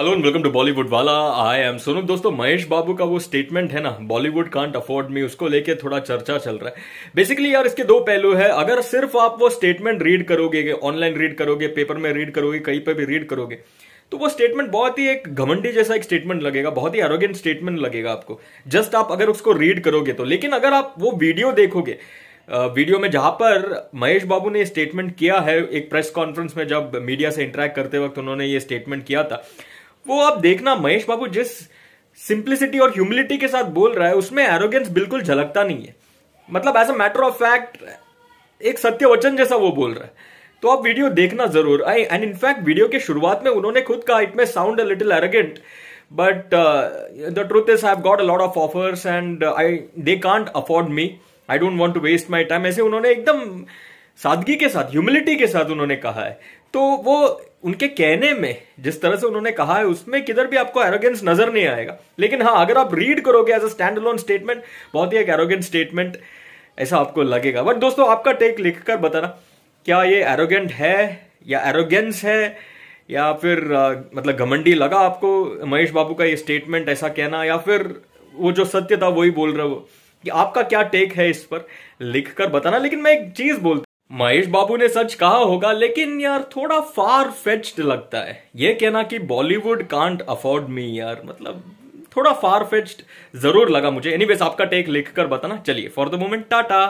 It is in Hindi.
hello and welcome to Bollywood वाला आई एम सोनू दोस्तों महेश बाबू का वो स्टेटमेंट है ना बॉलीवुड कांट अफोर्ड मी उसको लेके थोड़ा चर्चा चल रहा है बेसिकली यार इसके दो पहलू है अगर सिर्फ आप वो स्टेटमेंट रीड करोगे ऑनलाइन रीड करोगे पेपर में रीड करोगे कहीं पर भी रीड करोगे तो वो स्टेटमेंट बहुत ही एक घमंडी जैसा एक स्टेटमेंट लगेगा बहुत ही अरोगेंट स्टेटमेंट लगेगा आपको जस्ट आप अगर उसको रीड करोगे तो लेकिन अगर आप वो वीडियो देखोगे वीडियो में जहां पर महेश बाबू ने स्टेटमेंट किया है एक प्रेस कॉन्फ्रेंस में जब मीडिया से इंटरेक्ट करते वक्त उन्होंने ये स्टेटमेंट किया था वो आप देखना महेश बाबू जिस सिंप्लिसिटी और ह्यूमिलिटी के साथ बोल रहा है उसमें एरोगेंस बिल्कुल झलकता नहीं है मतलब as a matter of fact एक सत्य वचन जैसा वो बोल रहा है तो आप वीडियो देखना जरूर आई एंड इनफैक्ट वीडियो के शुरुआत में उन्होंने खुद कहा it may sound a little arrogant but the truth is have got a lot of offers and I they can't afford me I don't want to waste my time ऐसे उन्होंने एकदम सादगी के साथ ह्यूमिलिटी के साथ उन्होंने कहा है तो वो उनके कहने में जिस तरह से उन्होंने कहा है उसमें किधर भी आपको एरोगेंस नजर नहीं आएगा लेकिन हाँ अगर आप रीड करोगे as a stand alone statement बहुत ही एक एरोगेंट स्टेटमेंट ऐसा आपको लगेगा बट दोस्तों आपका टेक लिखकर बताना क्या ये एरोगेंट है या एरोगेंस है या फिर आ, मतलब घमंडी लगा आपको महेश बाबू का ये स्टेटमेंट ऐसा कहना या फिर वो जो सत्य था वही बोल रहे हो कि आपका क्या टेक है इस पर लिख कर बताना लेकिन मैं एक चीज बोलता महेश बाबू ने सच कहा होगा लेकिन यार थोड़ा फार फेच्ड लगता है ये कहना कि बॉलीवुड कांट अफोर्ड मी यार मतलब थोड़ा फार फेच्ड जरूर लगा मुझे एनीवेज आपका टेक लिखकर बताना चलिए फॉर द मोमेंट टाटा